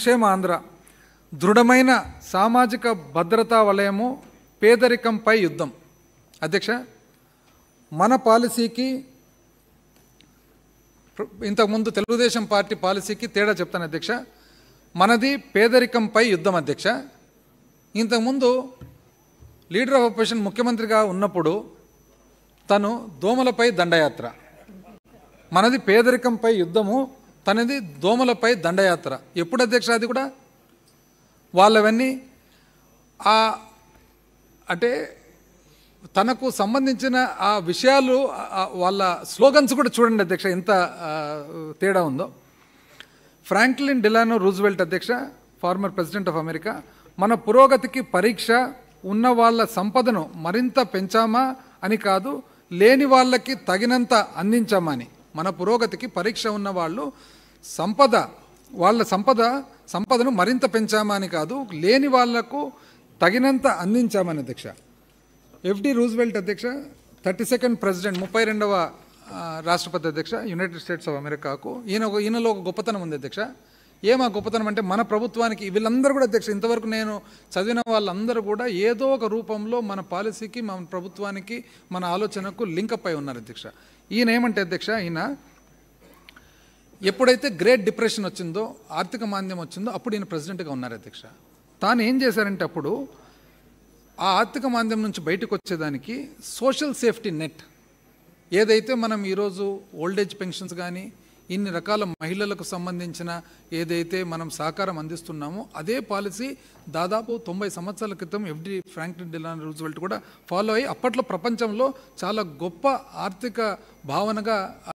క్షేమ ఆంధ్ర దృఢమైన సామాజిక భద్రతా వలయము పేదరికంపై యుద్ధం అధ్యక్ష మన పాలసీకి ఇంతకుముందు తెలుగుదేశం పార్టీ పాలసీకి తేడా చెప్తాను అధ్యక్ష మనది పేదరికంపై యుద్ధం అధ్యక్ష ఇంతకుముందు లీడర్ ఆఫ్ అపోజిషన్ ముఖ్యమంత్రిగా ఉన్నప్పుడు తను దోమలపై దండయాత్ర మనది పేదరికంపై యుద్ధము తనది దోమలపై దండయాత్ర ఎప్పుడు అధ్యక్ష అది కూడా వాళ్ళవన్నీ ఆ అంటే తనకు సంబంధించిన ఆ విషయాలు వాళ్ళ స్లోగన్స్ కూడా చూడండి అధ్యక్ష ఎంత తేడా ఉందో ఫ్రాంక్లిన్ డిలానో రూజ్వెల్ట్ అధ్యక్ష ఫార్మర్ ప్రెసిడెంట్ ఆఫ్ అమెరికా మన పురోగతికి పరీక్ష ఉన్న వాళ్ళ సంపదను మరింత పెంచామా అని కాదు లేని వాళ్ళకి తగినంత అందించామని మన పురోగతికి పరీక్ష ఉన్న వాళ్ళు సంపద వాళ్ళ సంపద సంపదను మరింత పెంచామని కాదు లేని వాళ్లకు తగినంత అందించామని అధ్యక్ష ఎఫ్డి రూజ్వెల్ట్ అధ్యక్ష థర్టీ సెకండ్ ప్రెసిడెంట్ ముప్పై రెండవ రాష్ట్రపతి అధ్యక్ష యునైటెడ్ స్టేట్స్ ఆఫ్ అమెరికాకు ఈయన ఒక ఈయనలో ఒక గొప్పతనం ఉంది అధ్యక్ష ఆ గొప్పతనం అంటే మన ప్రభుత్వానికి వీళ్ళందరూ కూడా అధ్యక్ష ఇంతవరకు నేను చదివిన వాళ్ళందరూ కూడా ఏదో ఒక రూపంలో మన పాలసీకి మన ప్రభుత్వానికి మన ఆలోచనకు లింక్ అప్ అయి ఉన్నారు అధ్యక్ష ఈయన ఏమంటే అధ్యక్ష ఈయన ఎప్పుడైతే గ్రేట్ డిప్రెషన్ వచ్చిందో ఆర్థిక మాంద్యం వచ్చిందో అప్పుడు ఈయన ప్రెసిడెంట్గా ఉన్నారు అధ్యక్ష తాను ఏం చేశారంటే అప్పుడు ఆ ఆర్థిక మాంద్యం నుంచి బయటకు వచ్చేదానికి సోషల్ సేఫ్టీ నెట్ ఏదైతే మనం ఈరోజు ఓల్డేజ్ పెన్షన్స్ కానీ ఇన్ని రకాల మహిళలకు సంబంధించిన ఏదైతే మనం సహకారం అందిస్తున్నామో అదే పాలసీ దాదాపు తొంభై సంవత్సరాల క్రితం ఎఫ్డి ఫ్రాంక్లిన్ డిలాన్ రూజ్వెల్ట్ కూడా ఫాలో అయ్యి అప్పట్లో ప్రపంచంలో చాలా గొప్ప ఆర్థిక భావనగా